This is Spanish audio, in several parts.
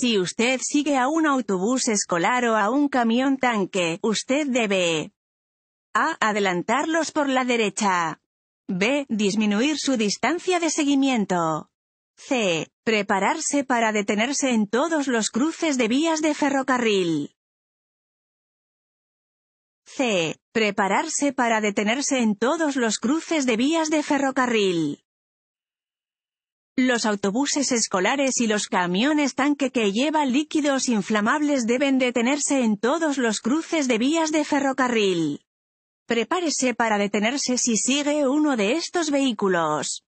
Si usted sigue a un autobús escolar o a un camión tanque, usted debe a. Adelantarlos por la derecha. b. Disminuir su distancia de seguimiento. c. Prepararse para detenerse en todos los cruces de vías de ferrocarril. C. Prepararse para detenerse en todos los cruces de vías de ferrocarril. Los autobuses escolares y los camiones tanque que llevan líquidos inflamables deben detenerse en todos los cruces de vías de ferrocarril. Prepárese para detenerse si sigue uno de estos vehículos.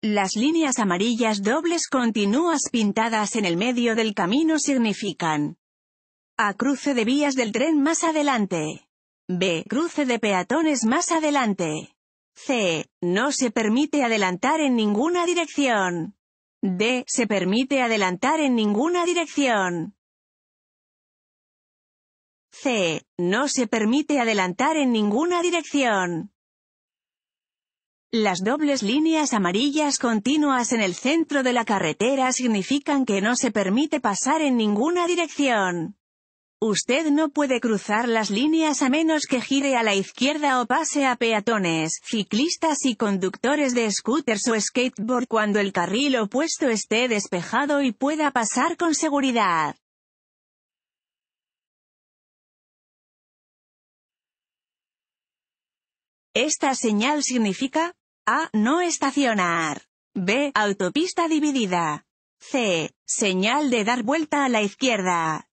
Las líneas amarillas dobles continuas pintadas en el medio del camino significan a cruce de vías del tren más adelante. B. Cruce de peatones más adelante. C. No se permite adelantar en ninguna dirección. D. Se permite adelantar en ninguna dirección. C. No se permite adelantar en ninguna dirección. Las dobles líneas amarillas continuas en el centro de la carretera significan que no se permite pasar en ninguna dirección. Usted no puede cruzar las líneas a menos que gire a la izquierda o pase a peatones, ciclistas y conductores de scooters o skateboard cuando el carril opuesto esté despejado y pueda pasar con seguridad. Esta señal significa A. No estacionar. B. Autopista dividida. C. Señal de dar vuelta a la izquierda.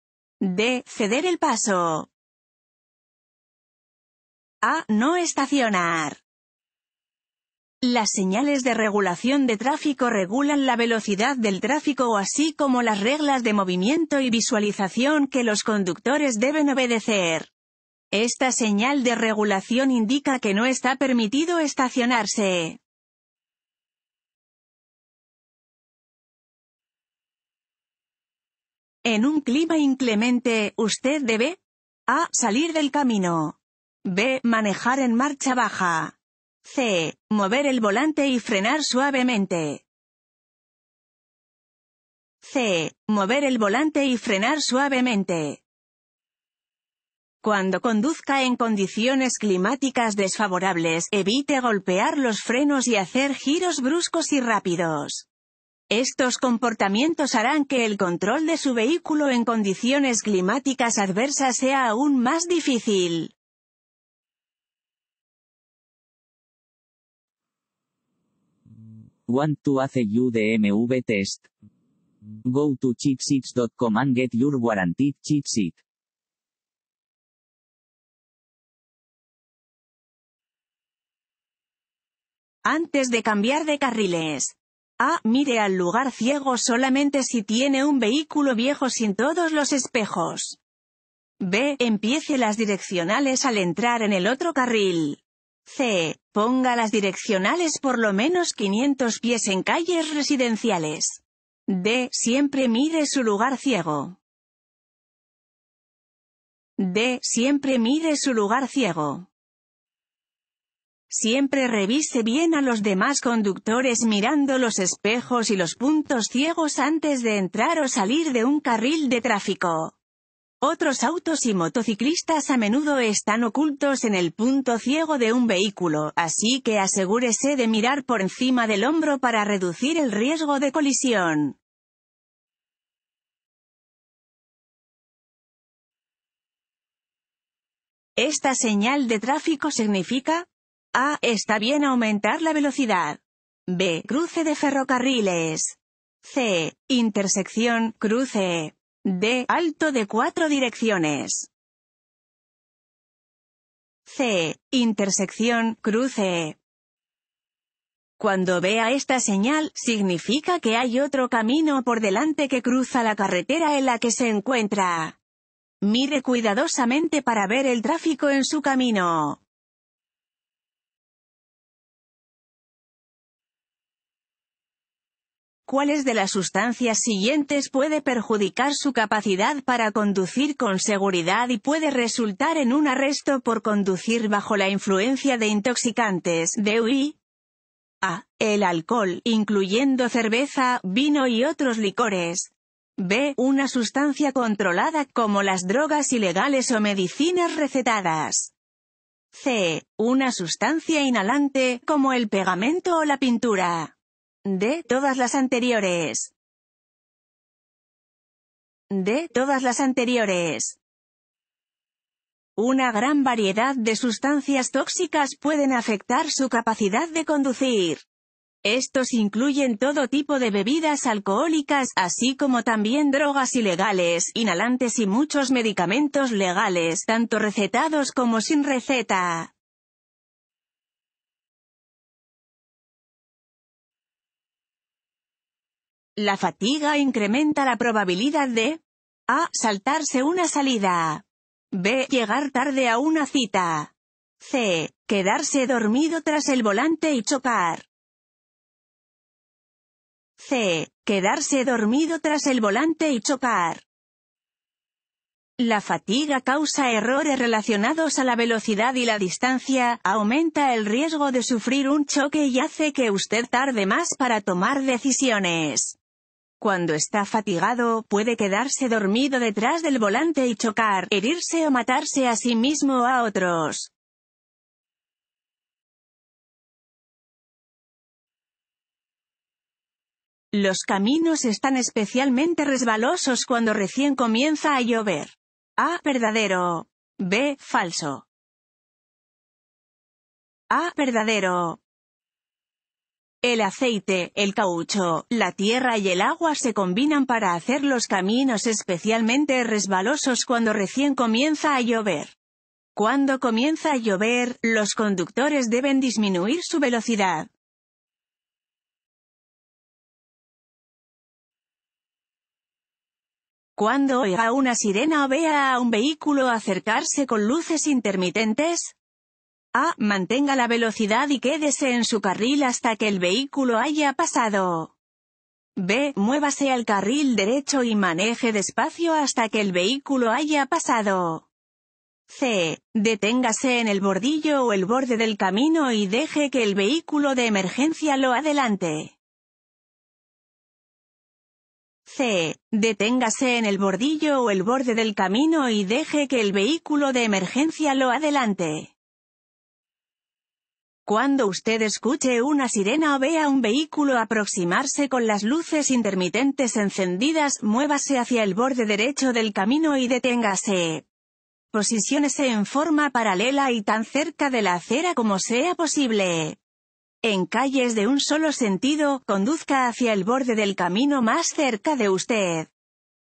D. Ceder el paso. A. No estacionar. Las señales de regulación de tráfico regulan la velocidad del tráfico así como las reglas de movimiento y visualización que los conductores deben obedecer. Esta señal de regulación indica que no está permitido estacionarse. En un clima inclemente, usted debe A. Salir del camino. B. Manejar en marcha baja. C. Mover el volante y frenar suavemente. C. Mover el volante y frenar suavemente. Cuando conduzca en condiciones climáticas desfavorables, evite golpear los frenos y hacer giros bruscos y rápidos. Estos comportamientos harán que el control de su vehículo en condiciones climáticas adversas sea aún más difícil. Want to you test? Go to cheatsheets.com and get your warranted cheat Antes de cambiar de carriles, a. Ah, mire al lugar ciego solamente si tiene un vehículo viejo sin todos los espejos. B. Empiece las direccionales al entrar en el otro carril. C. Ponga las direccionales por lo menos 500 pies en calles residenciales. D. Siempre mire su lugar ciego. D. Siempre mire su lugar ciego. Siempre revise bien a los demás conductores mirando los espejos y los puntos ciegos antes de entrar o salir de un carril de tráfico. Otros autos y motociclistas a menudo están ocultos en el punto ciego de un vehículo, así que asegúrese de mirar por encima del hombro para reducir el riesgo de colisión. Esta señal de tráfico significa, a. Está bien aumentar la velocidad. B. Cruce de ferrocarriles. C. Intersección, cruce. D. Alto de cuatro direcciones. C. Intersección, cruce. Cuando vea esta señal, significa que hay otro camino por delante que cruza la carretera en la que se encuentra. Mire cuidadosamente para ver el tráfico en su camino. ¿Cuáles de las sustancias siguientes puede perjudicar su capacidad para conducir con seguridad y puede resultar en un arresto por conducir bajo la influencia de intoxicantes? DUI. A. El alcohol, incluyendo cerveza, vino y otros licores. B. Una sustancia controlada como las drogas ilegales o medicinas recetadas. C. Una sustancia inhalante, como el pegamento o la pintura de todas las anteriores. De todas las anteriores. Una gran variedad de sustancias tóxicas pueden afectar su capacidad de conducir. Estos incluyen todo tipo de bebidas alcohólicas, así como también drogas ilegales, inhalantes y muchos medicamentos legales, tanto recetados como sin receta. La fatiga incrementa la probabilidad de a. Saltarse una salida. B. Llegar tarde a una cita. C. Quedarse dormido tras el volante y chocar. C. Quedarse dormido tras el volante y chocar. La fatiga causa errores relacionados a la velocidad y la distancia, aumenta el riesgo de sufrir un choque y hace que usted tarde más para tomar decisiones. Cuando está fatigado, puede quedarse dormido detrás del volante y chocar, herirse o matarse a sí mismo o a otros. Los caminos están especialmente resbalosos cuando recién comienza a llover. A. Verdadero. B. Falso. A. Verdadero. El aceite, el caucho, la tierra y el agua se combinan para hacer los caminos especialmente resbalosos cuando recién comienza a llover. Cuando comienza a llover, los conductores deben disminuir su velocidad. Cuando oiga una sirena o vea a un vehículo acercarse con luces intermitentes, a. Mantenga la velocidad y quédese en su carril hasta que el vehículo haya pasado. B. Muévase al carril derecho y maneje despacio hasta que el vehículo haya pasado. C. Deténgase en el bordillo o el borde del camino y deje que el vehículo de emergencia lo adelante. C. Deténgase en el bordillo o el borde del camino y deje que el vehículo de emergencia lo adelante. Cuando usted escuche una sirena o vea un vehículo aproximarse con las luces intermitentes encendidas, muévase hacia el borde derecho del camino y deténgase. Posiciónese en forma paralela y tan cerca de la acera como sea posible. En calles de un solo sentido, conduzca hacia el borde del camino más cerca de usted.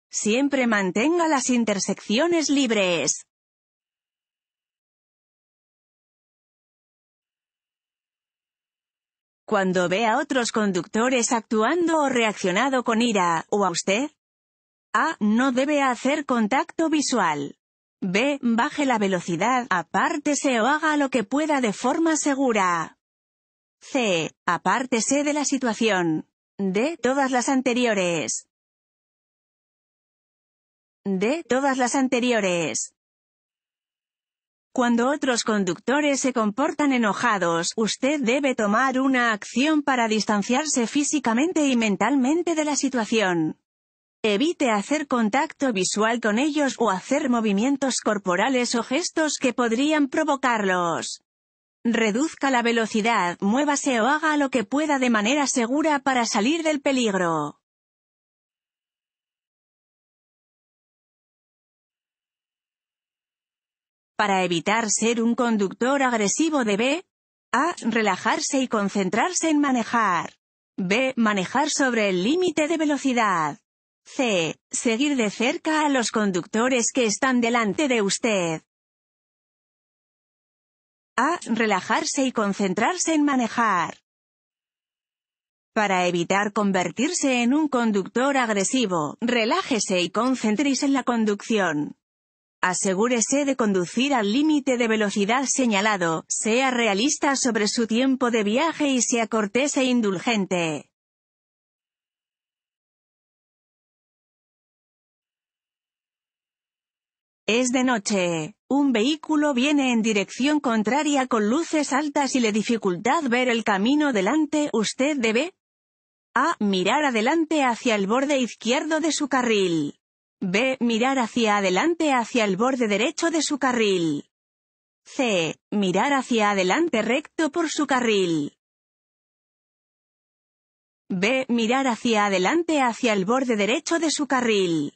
Siempre mantenga las intersecciones libres. cuando ve a otros conductores actuando o reaccionado con ira, o a usted? A. No debe hacer contacto visual. B. Baje la velocidad, apártese o haga lo que pueda de forma segura. C. Apártese de la situación. D. Todas las anteriores. D. Todas las anteriores. Cuando otros conductores se comportan enojados, usted debe tomar una acción para distanciarse físicamente y mentalmente de la situación. Evite hacer contacto visual con ellos o hacer movimientos corporales o gestos que podrían provocarlos. Reduzca la velocidad, muévase o haga lo que pueda de manera segura para salir del peligro. Para evitar ser un conductor agresivo debe a. Relajarse y concentrarse en manejar. b. Manejar sobre el límite de velocidad. c. Seguir de cerca a los conductores que están delante de usted. A. Relajarse y concentrarse en manejar. Para evitar convertirse en un conductor agresivo, relájese y concéntrese en la conducción asegúrese de conducir al límite de velocidad señalado, sea realista sobre su tiempo de viaje y sea cortés e indulgente. Es de noche. Un vehículo viene en dirección contraria con luces altas y le dificultad ver el camino delante, usted debe a. mirar adelante hacia el borde izquierdo de su carril. B. Mirar hacia adelante hacia el borde derecho de su carril. C. Mirar hacia adelante recto por su carril. B. Mirar hacia adelante hacia el borde derecho de su carril.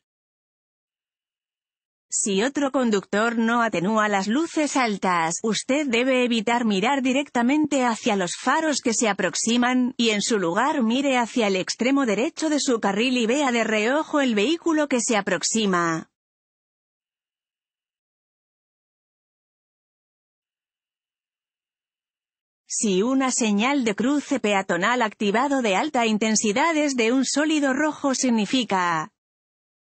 Si otro conductor no atenúa las luces altas, usted debe evitar mirar directamente hacia los faros que se aproximan, y en su lugar mire hacia el extremo derecho de su carril y vea de reojo el vehículo que se aproxima. Si una señal de cruce peatonal activado de alta intensidad es de un sólido rojo significa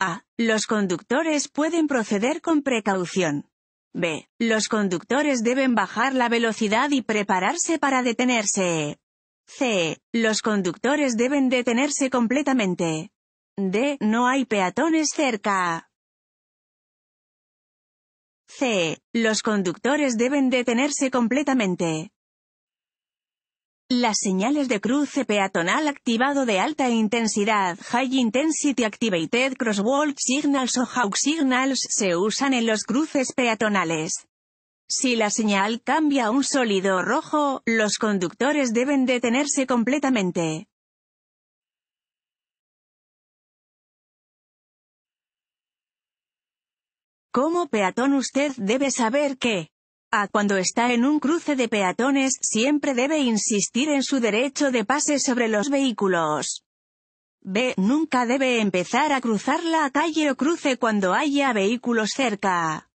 a. Los conductores pueden proceder con precaución. B. Los conductores deben bajar la velocidad y prepararse para detenerse. C. Los conductores deben detenerse completamente. D. No hay peatones cerca. C. Los conductores deben detenerse completamente. Las señales de cruce peatonal activado de alta intensidad, High Intensity Activated Crosswalk Signals o Hawk Signals se usan en los cruces peatonales. Si la señal cambia a un sólido rojo, los conductores deben detenerse completamente. Como peatón usted debe saber que a. Cuando está en un cruce de peatones, siempre debe insistir en su derecho de pase sobre los vehículos. B. Nunca debe empezar a cruzar la calle o cruce cuando haya vehículos cerca.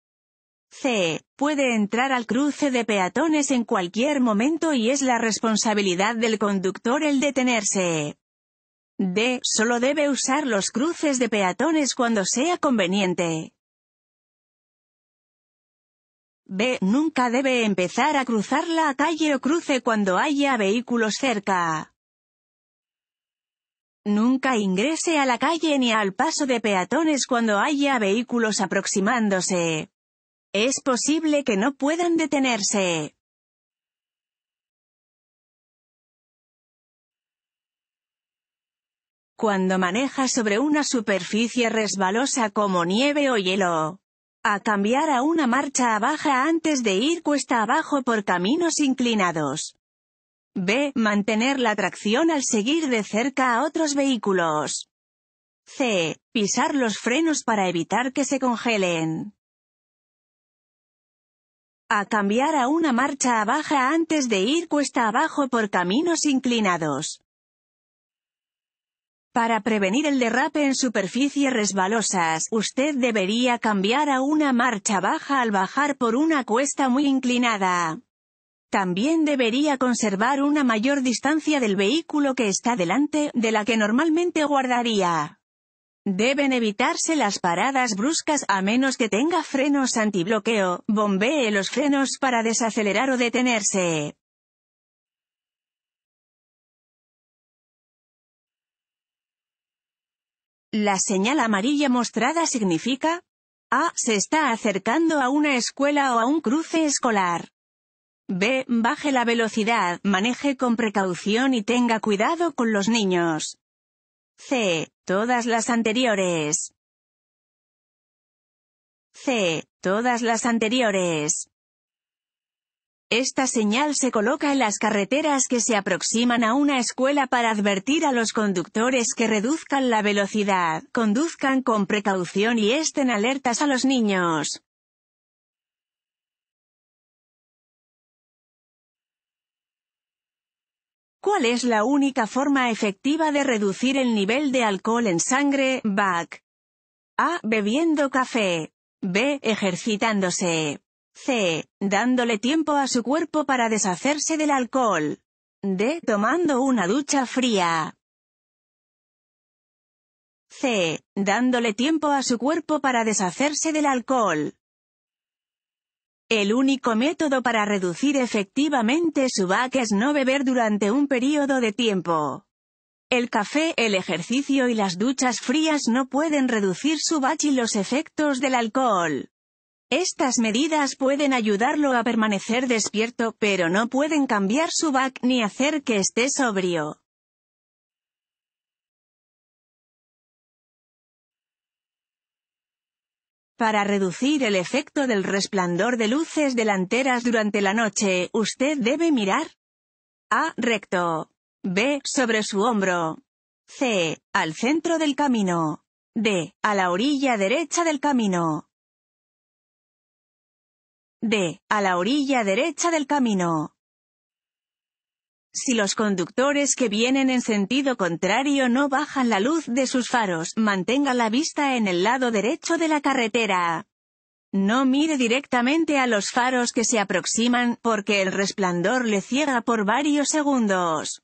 C. Puede entrar al cruce de peatones en cualquier momento y es la responsabilidad del conductor el detenerse. D. Solo debe usar los cruces de peatones cuando sea conveniente. B. Nunca debe empezar a cruzar la calle o cruce cuando haya vehículos cerca. Nunca ingrese a la calle ni al paso de peatones cuando haya vehículos aproximándose. Es posible que no puedan detenerse. Cuando maneja sobre una superficie resbalosa como nieve o hielo a cambiar a una marcha a baja antes de ir cuesta abajo por caminos inclinados. B. Mantener la tracción al seguir de cerca a otros vehículos. C. Pisar los frenos para evitar que se congelen. A cambiar a una marcha a baja antes de ir cuesta abajo por caminos inclinados. Para prevenir el derrape en superficies resbalosas, usted debería cambiar a una marcha baja al bajar por una cuesta muy inclinada. También debería conservar una mayor distancia del vehículo que está delante, de la que normalmente guardaría. Deben evitarse las paradas bruscas a menos que tenga frenos antibloqueo, bombee los frenos para desacelerar o detenerse. La señal amarilla mostrada significa A. Se está acercando a una escuela o a un cruce escolar. B. Baje la velocidad, maneje con precaución y tenga cuidado con los niños. C. Todas las anteriores. C. Todas las anteriores. Esta señal se coloca en las carreteras que se aproximan a una escuela para advertir a los conductores que reduzcan la velocidad, conduzcan con precaución y estén alertas a los niños. ¿Cuál es la única forma efectiva de reducir el nivel de alcohol en sangre? BAC. A. Bebiendo café. B. Ejercitándose. C. Dándole tiempo a su cuerpo para deshacerse del alcohol. D. Tomando una ducha fría. C. Dándole tiempo a su cuerpo para deshacerse del alcohol. El único método para reducir efectivamente su bach es no beber durante un periodo de tiempo. El café, el ejercicio y las duchas frías no pueden reducir su bach y los efectos del alcohol. Estas medidas pueden ayudarlo a permanecer despierto, pero no pueden cambiar su back ni hacer que esté sobrio. Para reducir el efecto del resplandor de luces delanteras durante la noche, usted debe mirar A. Recto. B. Sobre su hombro. C. Al centro del camino. D. A la orilla derecha del camino. D. A la orilla derecha del camino. Si los conductores que vienen en sentido contrario no bajan la luz de sus faros, mantenga la vista en el lado derecho de la carretera. No mire directamente a los faros que se aproximan, porque el resplandor le ciega por varios segundos.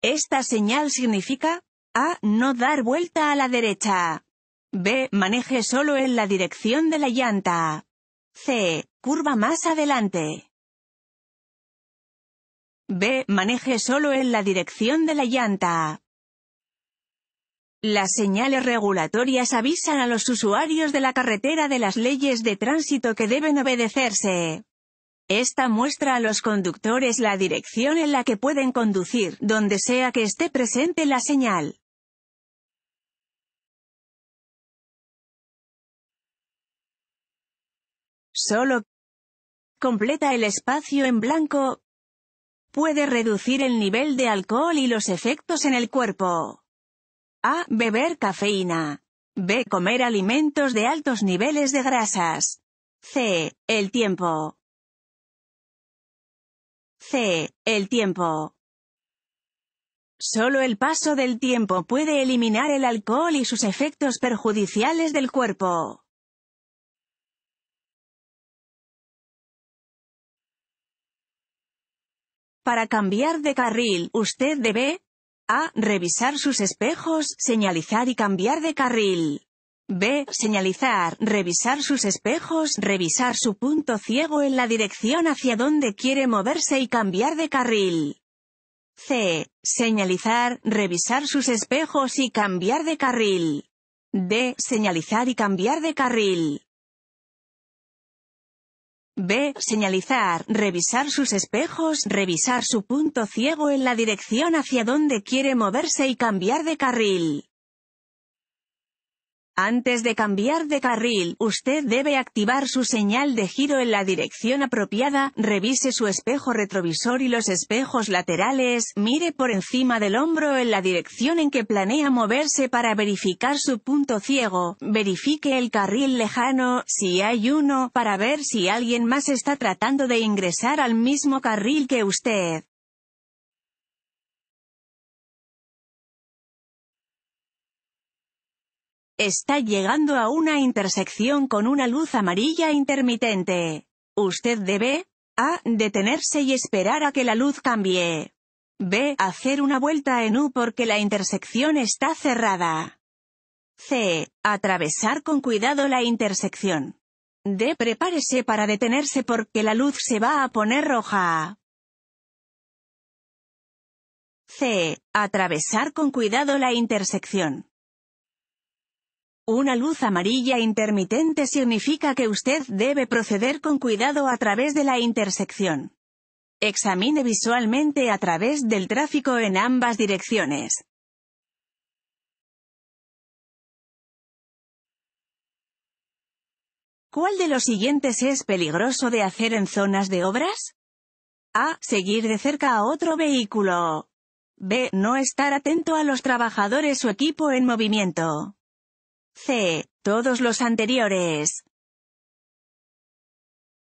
Esta señal significa a. No dar vuelta a la derecha. B. Maneje solo en la dirección de la llanta. C. Curva más adelante. B. Maneje solo en la dirección de la llanta. Las señales regulatorias avisan a los usuarios de la carretera de las leyes de tránsito que deben obedecerse. Esta muestra a los conductores la dirección en la que pueden conducir, donde sea que esté presente la señal. solo completa el espacio en blanco, puede reducir el nivel de alcohol y los efectos en el cuerpo. A. Beber cafeína. B. Comer alimentos de altos niveles de grasas. C. El tiempo. C. El tiempo. Solo el paso del tiempo puede eliminar el alcohol y sus efectos perjudiciales del cuerpo. Para cambiar de carril, usted debe a. Revisar sus espejos, señalizar y cambiar de carril. B. Señalizar, revisar sus espejos, revisar su punto ciego en la dirección hacia donde quiere moverse y cambiar de carril. C. Señalizar, revisar sus espejos y cambiar de carril. D. Señalizar y cambiar de carril. B. Señalizar, revisar sus espejos, revisar su punto ciego en la dirección hacia donde quiere moverse y cambiar de carril. Antes de cambiar de carril, usted debe activar su señal de giro en la dirección apropiada, revise su espejo retrovisor y los espejos laterales, mire por encima del hombro en la dirección en que planea moverse para verificar su punto ciego, verifique el carril lejano, si hay uno, para ver si alguien más está tratando de ingresar al mismo carril que usted. Está llegando a una intersección con una luz amarilla intermitente. Usted debe a. Detenerse y esperar a que la luz cambie. B. Hacer una vuelta en U porque la intersección está cerrada. C. Atravesar con cuidado la intersección. D. Prepárese para detenerse porque la luz se va a poner roja. C. Atravesar con cuidado la intersección. Una luz amarilla intermitente significa que usted debe proceder con cuidado a través de la intersección. Examine visualmente a través del tráfico en ambas direcciones. ¿Cuál de los siguientes es peligroso de hacer en zonas de obras? A. Seguir de cerca a otro vehículo. B. No estar atento a los trabajadores o equipo en movimiento. C. Todos los anteriores.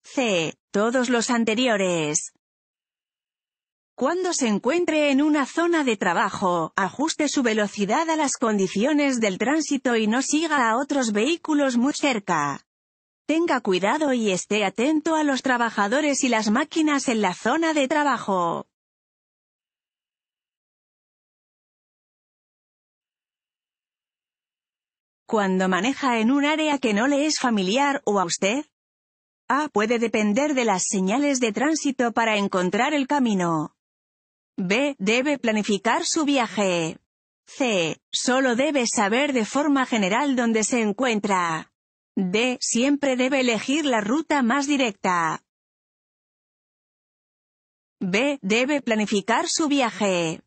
C. Todos los anteriores. Cuando se encuentre en una zona de trabajo, ajuste su velocidad a las condiciones del tránsito y no siga a otros vehículos muy cerca. Tenga cuidado y esté atento a los trabajadores y las máquinas en la zona de trabajo. cuando maneja en un área que no le es familiar o a usted? A. Puede depender de las señales de tránsito para encontrar el camino. B. Debe planificar su viaje. C. Solo debe saber de forma general dónde se encuentra. D. Siempre debe elegir la ruta más directa. B. Debe planificar su viaje.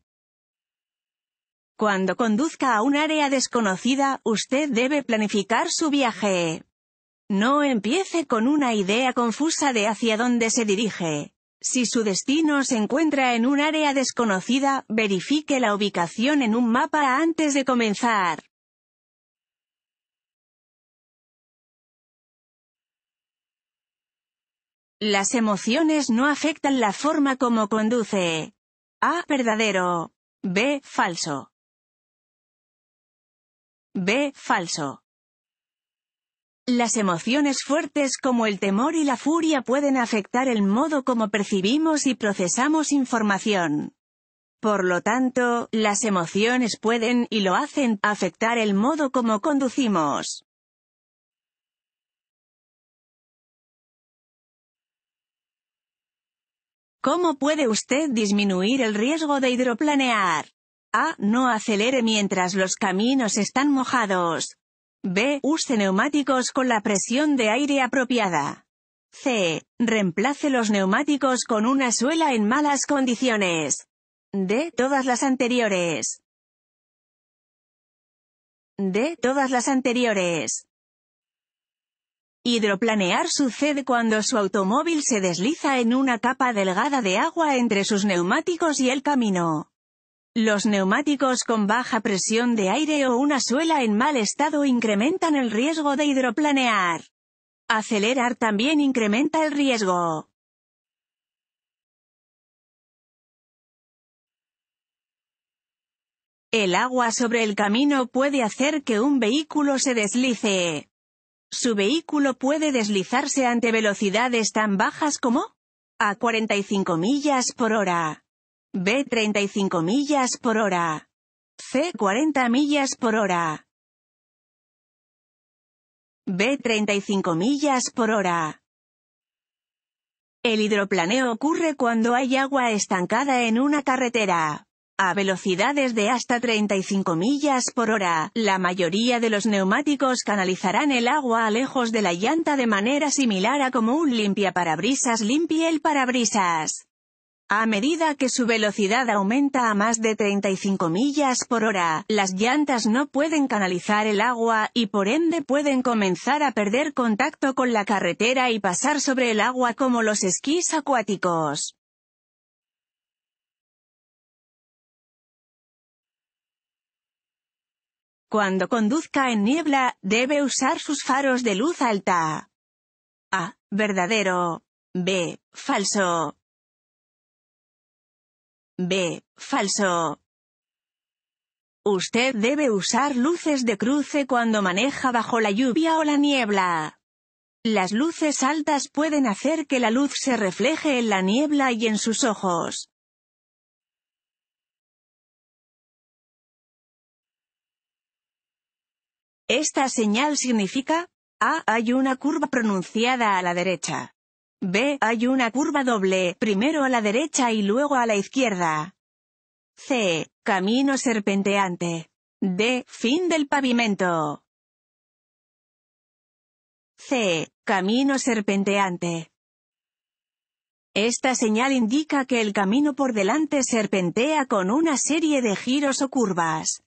Cuando conduzca a un área desconocida, usted debe planificar su viaje. No empiece con una idea confusa de hacia dónde se dirige. Si su destino se encuentra en un área desconocida, verifique la ubicación en un mapa antes de comenzar. Las emociones no afectan la forma como conduce. A. Verdadero. B. Falso. B. Falso. Las emociones fuertes como el temor y la furia pueden afectar el modo como percibimos y procesamos información. Por lo tanto, las emociones pueden, y lo hacen, afectar el modo como conducimos. ¿Cómo puede usted disminuir el riesgo de hidroplanear? A. No acelere mientras los caminos están mojados. B. Use neumáticos con la presión de aire apropiada. C. Reemplace los neumáticos con una suela en malas condiciones. D. Todas las anteriores. D. Todas las anteriores. Hidroplanear sucede cuando su automóvil se desliza en una capa delgada de agua entre sus neumáticos y el camino. Los neumáticos con baja presión de aire o una suela en mal estado incrementan el riesgo de hidroplanear. Acelerar también incrementa el riesgo. El agua sobre el camino puede hacer que un vehículo se deslice. Su vehículo puede deslizarse ante velocidades tan bajas como a 45 millas por hora. B 35 millas por hora. C 40 millas por hora. B 35 millas por hora. El hidroplaneo ocurre cuando hay agua estancada en una carretera. A velocidades de hasta 35 millas por hora, la mayoría de los neumáticos canalizarán el agua lejos de la llanta de manera similar a como un limpiaparabrisas Limpia el parabrisas. A medida que su velocidad aumenta a más de 35 millas por hora, las llantas no pueden canalizar el agua, y por ende pueden comenzar a perder contacto con la carretera y pasar sobre el agua como los esquís acuáticos. Cuando conduzca en niebla, debe usar sus faros de luz alta. A. Verdadero. B. Falso. B. Falso. Usted debe usar luces de cruce cuando maneja bajo la lluvia o la niebla. Las luces altas pueden hacer que la luz se refleje en la niebla y en sus ojos. Esta señal significa, A. Hay una curva pronunciada a la derecha. B. Hay una curva doble, primero a la derecha y luego a la izquierda. C. Camino serpenteante. D. Fin del pavimento. C. Camino serpenteante. Esta señal indica que el camino por delante serpentea con una serie de giros o curvas.